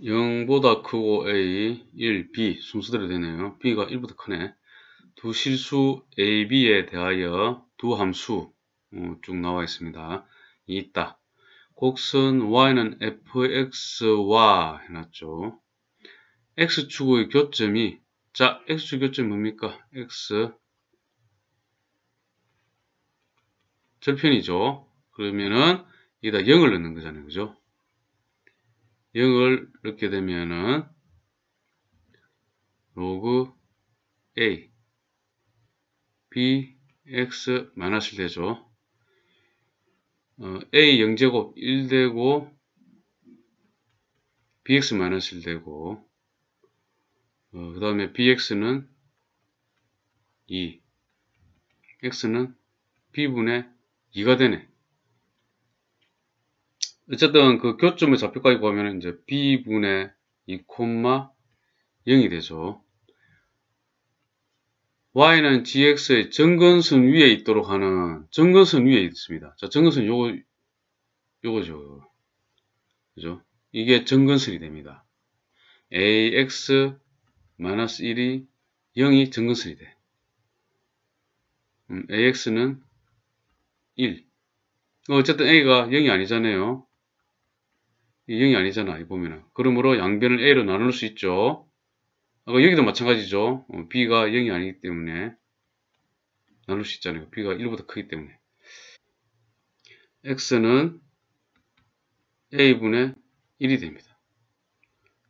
0보다 크고 a, 1, b 순서대로 되네요. b가 1보다 크네. 두 실수 a, b에 대하여 두 함수 어, 쭉 나와 있습니다. 있다. 곡선 y는 fx와 해놨죠. x축의 교점이 자 x축 의 교점 뭡니까? x 절편이죠. 그러면은 여기다 0을 넣는 거잖아요. 그죠? 0을 넣게 되면은 로그 a bx 마이너스 되죠. 어, a 0제곱 1되고 bx 마이너스 되고 어, 그 다음에 bx는 2 x는 b분의 2가 되네. 어쨌든 그교점을 좌표까지 보면 이제 b분의 2, 0이 되죠. y는 gx의 정근선 위에 있도록 하는 정근선 위에 있습니다. 자, 정근선 요거 요거죠. 그죠? 이게 정근선이 됩니다. ax 마이너스 1이 0이 정근선이 돼. 음, ax는 1. 어, 어쨌든 a가 0이 아니잖아요. 2형이 아니잖아. 이 보면은. 그러므로 양변을 A로 나눌 수 있죠. 아까 여기도 마찬가지죠. 어, B가 0이 아니기 때문에 나눌 수 있잖아요. B가 1보다 크기 때문에. X는 A분의 1이 됩니다.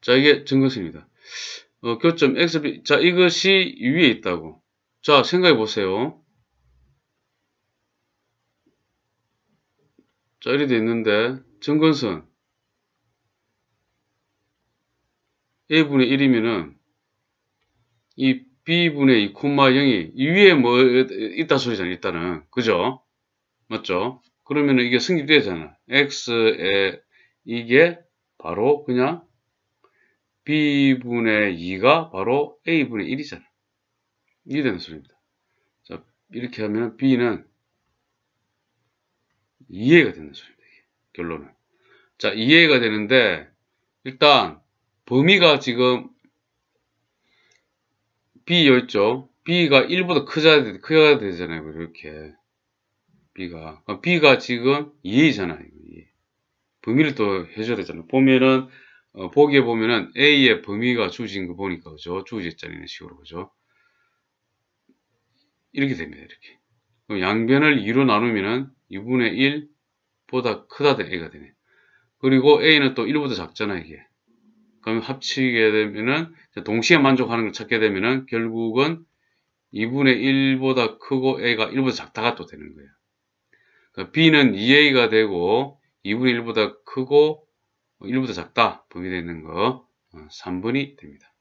자, 이게 정근수입니다. 어, 교점 X, B. 자, 이것이 위에 있다고. 자, 생각해 보세요. 자, 이렇게 있는데, 정근선. a분의 1이면은 이 b분의 2 콤마 0이 위에 뭐 있다 소리잖아 일단은 그죠? 맞죠? 그러면 은 이게 승집되잖아 x에 이게 바로 그냥 b분의 2가 바로 a분의 1이잖아 이게 되는 소리입니다 자 이렇게 하면 b는 이해가 되는 소리입니다 결론은 자 이해가 되는데 일단 범위가 지금 B였죠. B가 1보다 크자, 크야 되잖아요. 이렇게. B가. 그러니까 B가 지금 2이잖아요. 2. 예. 범위를 또 해줘야 되잖아요. 보면은, 어, 보기에 보면은 A의 범위가 주어진 거 보니까, 그죠? 주어졌잖아요. 이런 식으로, 그죠? 이렇게 됩니다. 이렇게. 그럼 양변을 2로 나누면은 2분의 1보다 크다 된 A가 되네. 그리고 A는 또 1보다 작잖아, 요 이게. 그러 합치게 되면은 동시에 만족하는 걸 찾게 되면은 결국은 2분의 1보다 크고 a가 1보다 작다가 또 되는 거예요. 그러니까 b는 2a가 되고 2분의 1보다 크고 1보다 작다 보게 되는 거 3분이 어, 됩니다.